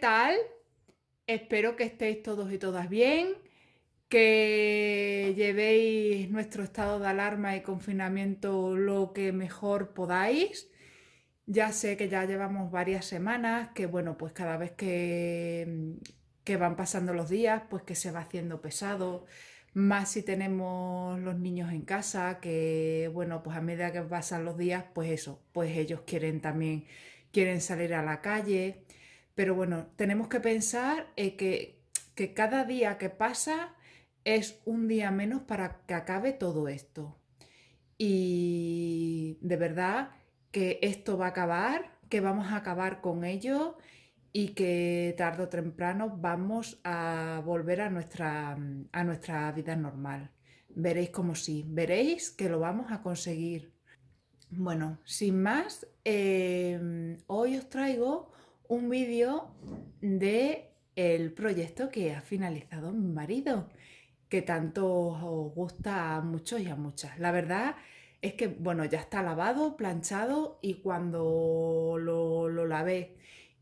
tal? Espero que estéis todos y todas bien, que llevéis nuestro estado de alarma y confinamiento lo que mejor podáis. Ya sé que ya llevamos varias semanas, que bueno, pues cada vez que, que van pasando los días, pues que se va haciendo pesado, más si tenemos los niños en casa, que bueno, pues a medida que pasan los días, pues eso, pues ellos quieren también, quieren salir a la calle. Pero bueno, tenemos que pensar eh, que, cada día que pasa es un día menos para que acabe todo esto. Y de verdad que esto va a acabar, que vamos a acabar con ello y que tarde o temprano vamos a volver a nuestra, mm, a nuestra vida normal. Veréis como sí, veréis que lo vamos a conseguir. Bueno, sin más, eh, hoy os traigo un vídeo de el proyecto que ha finalizado mi marido, que tanto os gusta a muchos y a muchas. La verdad es que, bueno, ya está lavado, planchado y cuando lo, lo lavé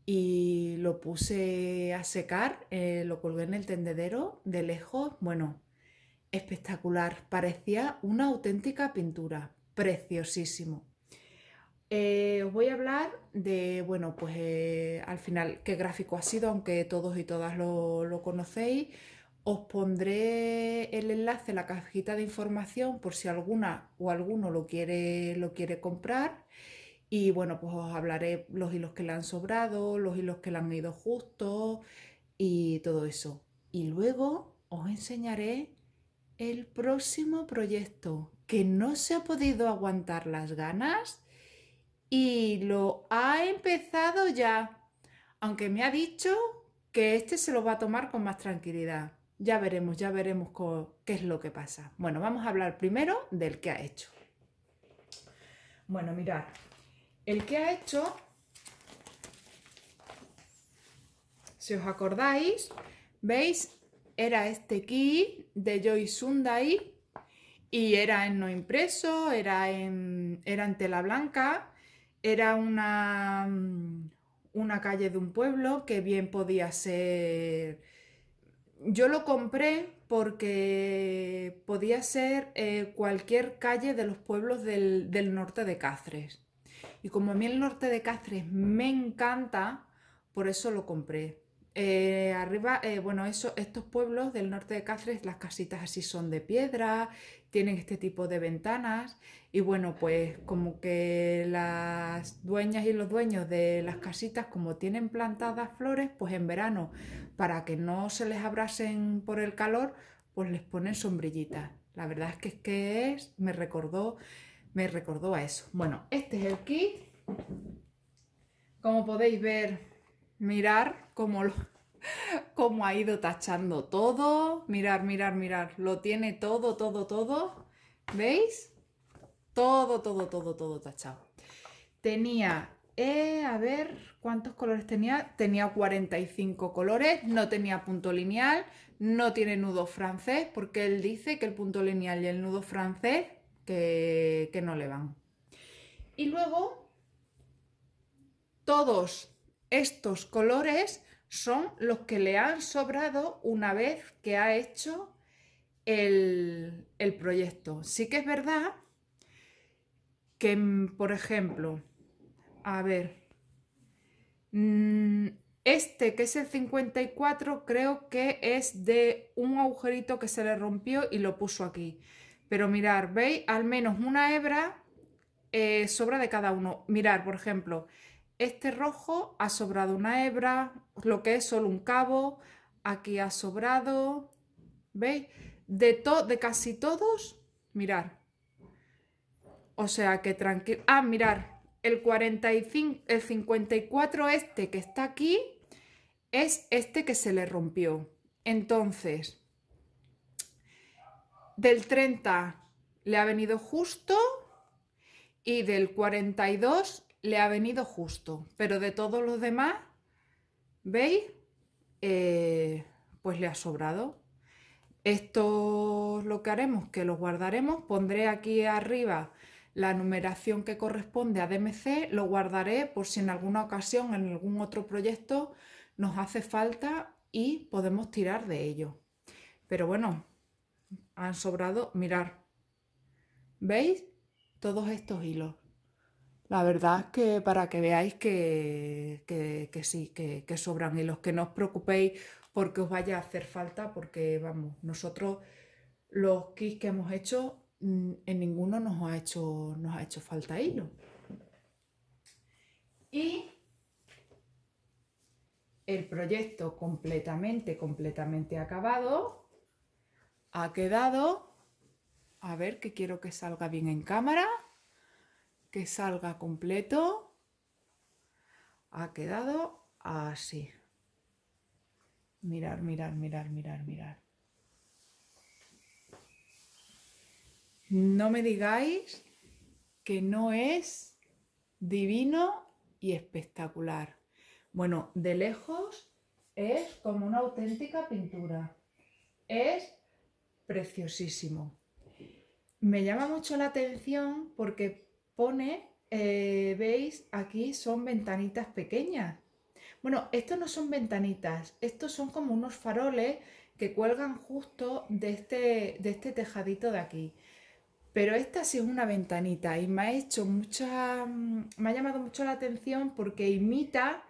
y lo puse a secar, eh, lo colgué en el tendedero de lejos, bueno, espectacular, parecía una auténtica pintura, preciosísimo os eh, voy a hablar de, bueno, pues eh, al final qué gráfico ha sido, aunque todos y todas lo, conocéis. Os pondré el enlace la cajita de información por si alguna o alguno lo quiere, lo quiere comprar. Y bueno, pues os hablaré los hilos que le han sobrado, los hilos que le han ido justo y todo eso. Y luego os enseñaré el próximo proyecto que no se ha podido aguantar las ganas y lo ha empezado ya, aunque me ha dicho que este se lo va a tomar con más tranquilidad. Ya veremos, ya veremos qué es lo que pasa. Bueno, vamos a hablar primero del que ha hecho. Bueno, mirad, el que ha hecho, si os acordáis, veis, era este kit de Joy Sundai y era en no impreso, era en, era en tela blanca era una, mm, una calle de un pueblo que bien podía ser... Yo lo compré porque podía ser eh, cualquier calle de los pueblos del, norte de Cáceres. Y como a mí el norte de Cáceres me encanta, por eso lo compré. Eh, arriba, eh, bueno, eso, estos pueblos del norte de Cáceres, las casitas así son de piedra, tienen este tipo de ventanas y bueno, pues como que las dueñas y los dueños de las casitas como tienen plantadas flores, pues en verano para que no se les abrasen por el calor, pues les ponen sombrillitas. La verdad es que es que es, me recordó, me recordó a eso. Bueno, este es el kit. Como podéis ver, mirar como lo, cómo ha ido tachando todo. Mirar, mirar, mirar. Lo tiene todo, todo, todo. ¿Veis? Todo, todo, todo, todo tachado. Tenía, eh, a ver, ¿cuántos colores tenía? Tenía 45 colores, no tenía punto lineal, no tiene nudo francés, porque él dice que el punto lineal y el nudo francés que no le van. Y luego, todos estos colores son los que le han sobrado una vez que ha hecho el, proyecto. Sí que es verdad que, mm, por ejemplo, a ver, mm, este que es el 54 creo que es de un agujerito que se le rompió y lo puso aquí. Pero mirar, ¿veis? Al menos una hebra eh, sobra de cada uno. Mirar, por ejemplo, este rojo ha sobrado una hebra, lo que es solo un cabo, aquí ha sobrado, ¿veis? De, de casi todos, mirar. O sea que tranquilo. Ah, mirar, el el 54 este que está aquí es este que se le rompió. Entonces, del 30 le ha venido justo y del 42 le ha venido justo, pero de todos los demás, ¿veis? Eh, pues le ha sobrado. Esto lo que haremos, que lo guardaremos, pondré aquí arriba la numeración que corresponde a DMC, lo guardaré por si en alguna ocasión, en algún otro proyecto, nos hace falta y podemos tirar de ello. Pero bueno, han sobrado, mirar, ¿veis? Todos estos hilos. La verdad es que para que veáis que, sí, que, sobran y los que no os preocupéis porque os vaya a hacer falta, porque vamos, nosotros los kits que hemos hecho, mm, en ninguno nos ha hecho, nos ha hecho falta hilo. Y el proyecto completamente, completamente acabado ha quedado, a ver que quiero que salga bien en cámara que salga completo. Ha quedado así. Mirar, mirar, mirar, mirar, mirar. No me digáis que no es divino y espectacular. Bueno, de lejos es como una auténtica pintura. Es preciosísimo. Me llama mucho la atención porque pone, eh, veis, aquí son ventanitas pequeñas. Bueno, estos no son ventanitas, estos son como unos faroles que cuelgan justo de este, de este tejadito de aquí. Pero esta sí es una ventanita y me ha hecho mucha. Mm, me ha llamado mucho la atención porque imita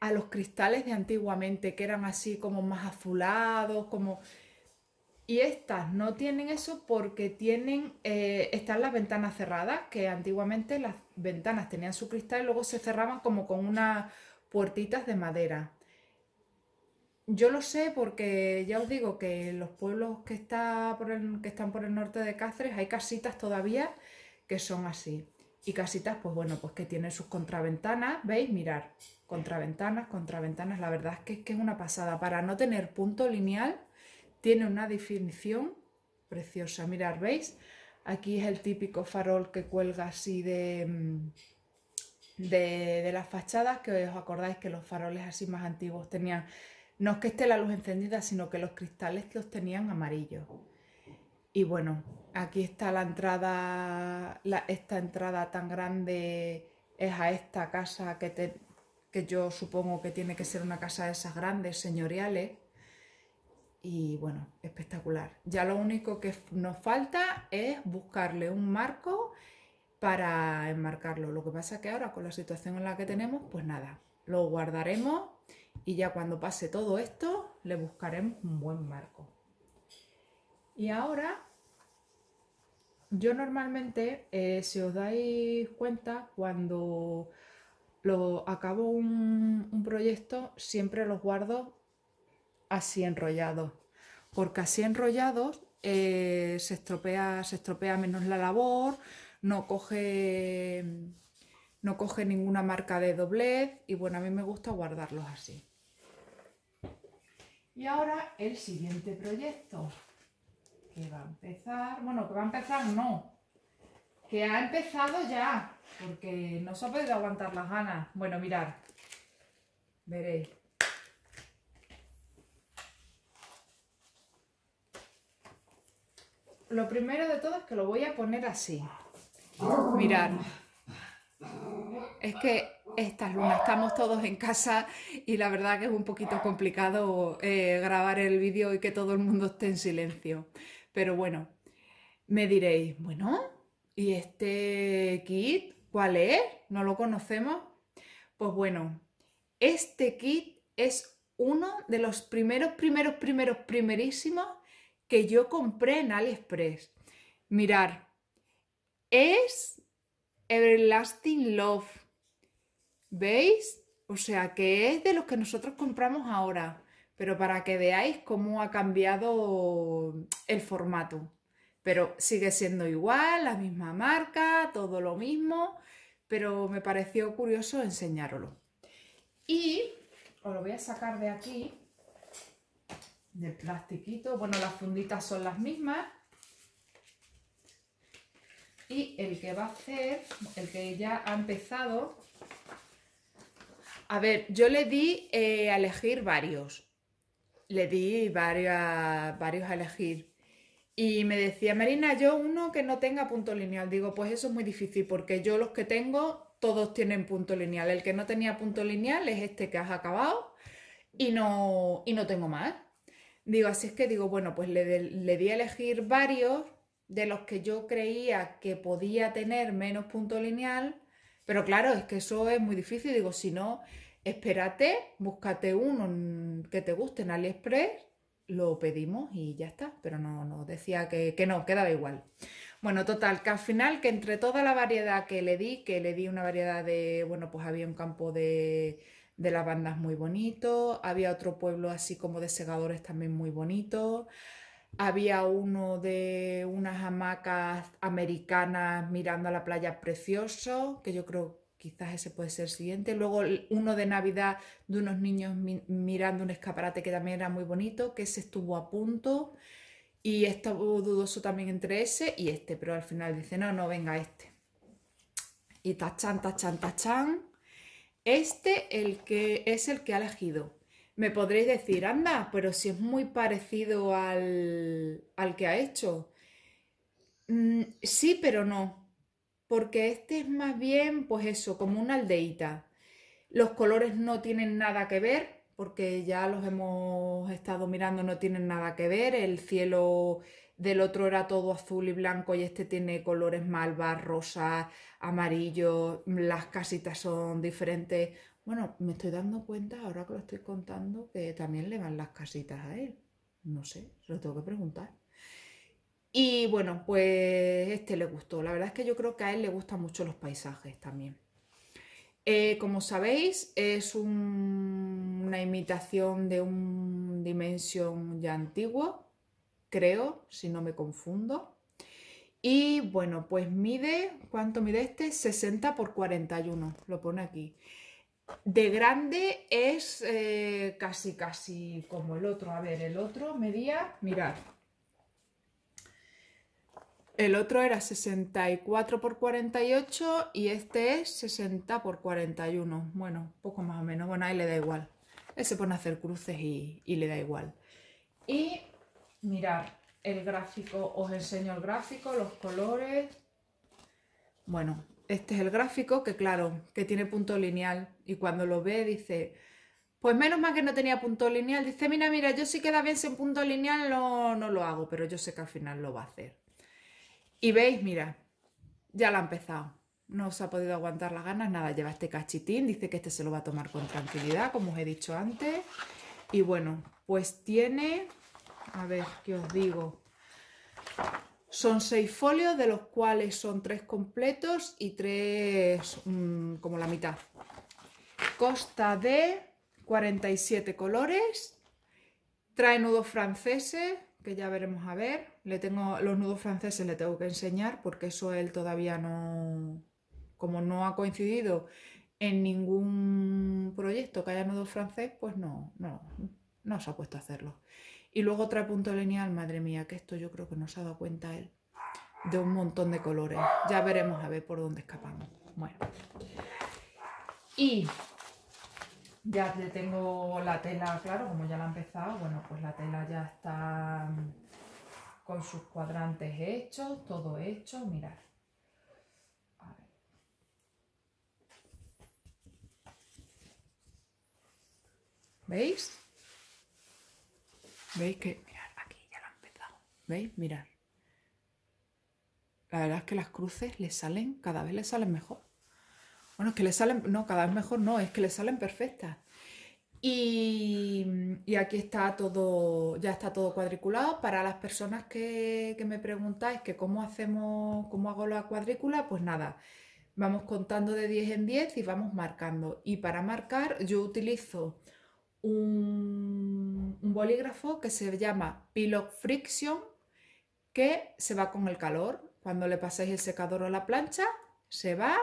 a los cristales de antiguamente, que eran así como más azulados, como y estas no tienen eso porque tienen, eh, están las ventanas cerradas, que antiguamente las ventanas tenían su cristal y luego se cerraban como con unas puertitas de madera. Yo lo sé porque ya os digo que en los pueblos que, que están por el norte de Cáceres hay casitas todavía que son así. Y casitas, pues bueno, pues que tienen sus contraventanas, ¿veis? Mirar, contraventanas, contraventanas, la verdad es que, es que es una pasada. Para no tener punto lineal, tiene una definición preciosa. Mirar, ¿veis? Aquí es el típico farol que cuelga así mm, de, de, las fachadas, que os acordáis que los faroles así más antiguos tenían, no es que esté la luz encendida, sino que los cristales los tenían amarillos. Y bueno, aquí está la entrada, esta entrada tan grande es a esta casa que, que yo supongo que tiene que ser una casa de esas grandes, señoriales y bueno, espectacular. Ya lo único que nos falta es buscarle un marco para enmarcarlo. Lo que pasa que ahora con la situación en la que tenemos, pues nada, lo guardaremos y ya cuando pase todo esto le buscaremos un buen marco. Y ahora, yo normalmente, eh, si os dais cuenta, cuando lo acabo un, un proyecto, siempre los guardo así enrollados, porque así enrollados eh, se, estropea, se estropea menos la labor, no coge, no coge ninguna marca de doblez y bueno, a mí me gusta guardarlos así. Y ahora el siguiente proyecto que va a empezar, bueno, que va a empezar no, que ha empezado ya, porque no se ha podido aguantar las ganas. Bueno, mirad, veréis. lo primero de todo es que lo voy a poner así. Mirad. Es que estas lunas estamos todos en casa y la verdad que es un poquito complicado eh, grabar el vídeo y que todo el mundo esté en silencio. Pero bueno, me diréis, bueno, ¿y este kit cuál es? ¿No lo conocemos? Pues bueno, este kit es uno de los primeros, primeros, primeros, primerísimos que yo compré en AliExpress. Mirar, es Everlasting Love. ¿Veis? O sea, que es de los que nosotros compramos ahora, pero para que veáis cómo ha cambiado el formato. Pero sigue siendo igual, la misma marca, todo lo mismo, pero me pareció curioso enseñároslo. Y os lo voy a sacar de aquí de plastiquito. Bueno, las funditas son las mismas. Y el que va a hacer, el que ya ha empezado... A ver, yo le di eh, a elegir varios. Le di varias, varios a elegir. Y me decía, Marina, yo uno que no tenga punto lineal. Digo, pues eso es muy difícil porque yo los que tengo, todos tienen punto lineal. El que no tenía punto lineal es este que has acabado y no, y no tengo más. Digo, así es que digo, bueno, pues le, di a elegir varios de los que yo creía que podía tener menos punto lineal, pero claro, es que eso es muy difícil. Digo, si no, espérate, búscate uno que te guste en AliExpress, lo pedimos y ya está. Pero no, no decía que, que no, quedaba igual. Bueno, total, que al final, que entre toda la variedad que le di, que le di una variedad de, bueno, pues había un campo de de bandas muy bonito, había otro pueblo así como de segadores también muy bonito, había uno de unas hamacas americanas mirando a la playa precioso, que yo creo quizás ese puede ser el siguiente. Luego uno de Navidad de unos niños mirando un escaparate que también era muy bonito, que ese estuvo a punto y estuvo dudoso también entre ese y este, pero al final dice, no, no, venga este. Y tachan, tachan, tachan. Este el que es el que ha elegido. Me podréis decir, anda, pero si es muy parecido al, al que ha hecho. Mm, sí, pero no. Porque este es más bien, pues eso, como una aldeita. Los colores no tienen nada que ver, porque ya los hemos estado mirando, no tienen nada que ver. El cielo del otro era todo azul y blanco y este tiene colores malva, rosa, amarillo, las casitas son diferentes. Bueno, me estoy dando cuenta ahora que lo estoy contando que también le van las casitas a él. No sé, lo tengo que preguntar. Y bueno, pues este le gustó. La verdad es que yo creo que a él le gustan mucho los paisajes también. Eh, como sabéis, es una imitación de un Dimension ya antiguo, creo, si no me confundo. Y bueno, pues mide, ¿cuánto mide este? 60 por 41, lo pone aquí. De grande es eh, casi, casi como el otro. A ver, el otro medía, mirad. El otro era 64 por 48 y este es 60 por 41. Bueno, poco más o menos. Bueno, ahí le da igual. Él se pone a hacer cruces y, y le da igual. Y mirar el gráfico, os enseño el gráfico, los colores. Bueno, este es el gráfico que claro, que tiene punto lineal y cuando lo ve dice, pues menos mal que no tenía punto lineal. Dice, mira, mira, yo si queda bien sin punto lineal no, no lo hago, pero yo sé que al final lo va a hacer. Y veis, mira, ya la ha empezado. No os ha podido aguantar las ganas, nada, lleva este cachitín, dice que este se lo va a tomar con tranquilidad, como os he dicho antes. Y bueno, pues tiene a ver qué os digo. Son seis folios, de los cuales son tres completos y tres mm, como la mitad. Costa de 47 colores. Trae nudos franceses, que ya veremos a ver. Le tengo, los nudos franceses le tengo que enseñar porque eso él todavía no... Como no ha coincidido en ningún proyecto que haya nudos francés, pues no, no, no se ha puesto a hacerlo. Y luego otra punto lineal, madre mía, que esto yo creo que no se ha dado cuenta él, de un montón de colores. Ya veremos a ver por dónde escapamos. Bueno. Y ya le tengo la tela, claro, como ya la he empezado, bueno, pues la tela ya está mm, con sus cuadrantes hechos, todo hecho, mirad. ¿Veis? ¿Veis que? Mirad, aquí ya lo han empezado. ¿Veis? Mirad. La verdad es que las cruces le salen, cada vez le salen mejor. Bueno, es que le salen, no, cada vez mejor no, es que le salen perfectas. Y, aquí está todo, ya está todo cuadriculado. Para las personas que, que me preguntáis que cómo hacemos, cómo hago la cuadrícula, pues nada, vamos contando de 10 en 10 y vamos marcando. Y para marcar yo utilizo un, bolígrafo que se llama Pilot Friction, que se va con el calor. Cuando le pasáis el secador o la plancha, se va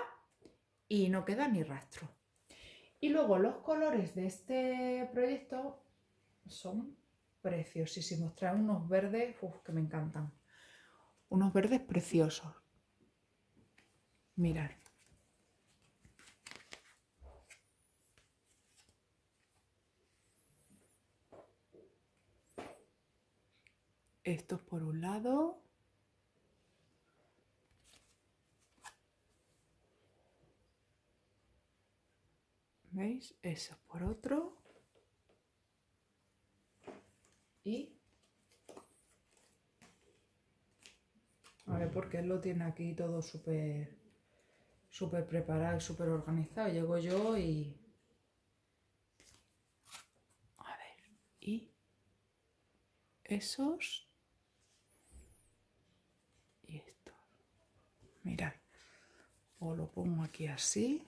y no queda ni rastro. Y luego los colores de este proyecto son preciosísimos. Trae unos verdes que me encantan. Unos verdes preciosos. Mirad. Estos por un lado. ¿Veis? Esos por otro. Y... A ver, Porque él lo tiene aquí todo súper súper preparado súper organizado. Llego yo y... A ver, y esos mirad o lo pongo aquí así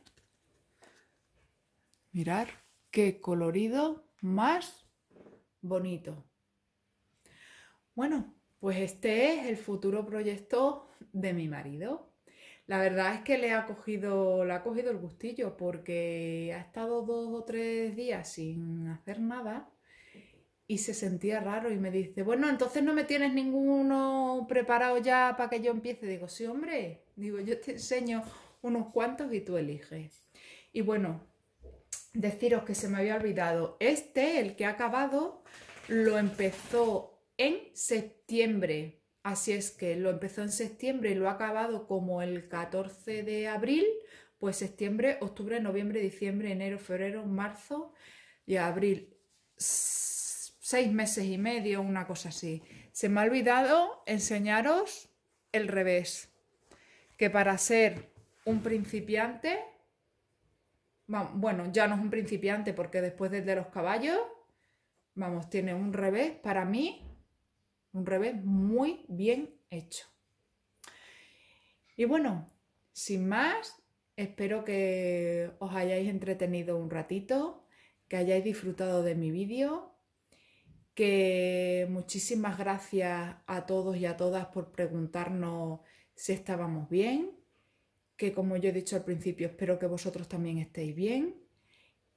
mirad qué colorido más bonito bueno pues este es el futuro proyecto de mi marido la verdad es que le ha cogido, le ha cogido el gustillo porque ha estado dos o tres días sin hacer nada y se sentía raro y me dice, bueno, entonces no me tienes ninguno preparado ya para que yo empiece. Digo, sí, hombre, digo, yo te enseño unos cuantos y tú eliges. Y bueno, deciros que se me había olvidado, este, el que ha acabado, lo empezó en septiembre. Así es que lo empezó en septiembre y lo ha acabado como el 14 de abril, pues septiembre, octubre, noviembre, diciembre, enero, febrero, marzo y abril seis meses y medio, una cosa así. Se me ha olvidado enseñaros el revés, que para ser un principiante, bueno, ya no es un principiante porque después del de los caballos, vamos, tiene un revés para mí, un revés muy bien hecho. Y bueno, sin más, espero que os hayáis entretenido un ratito, que hayáis disfrutado de mi vídeo que muchísimas gracias a todos y a todas por preguntarnos si estábamos bien, que como yo he dicho al principio, espero que vosotros también estéis bien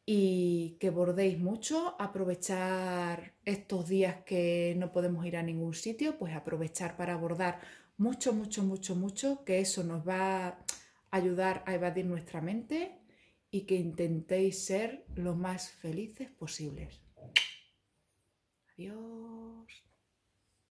y que bordéis mucho, aprovechar estos días que no podemos ir a ningún sitio, pues aprovechar para bordar mucho, mucho, mucho, mucho, que eso nos va a ayudar a evadir nuestra mente y que intentéis ser lo más felices posibles. Dios...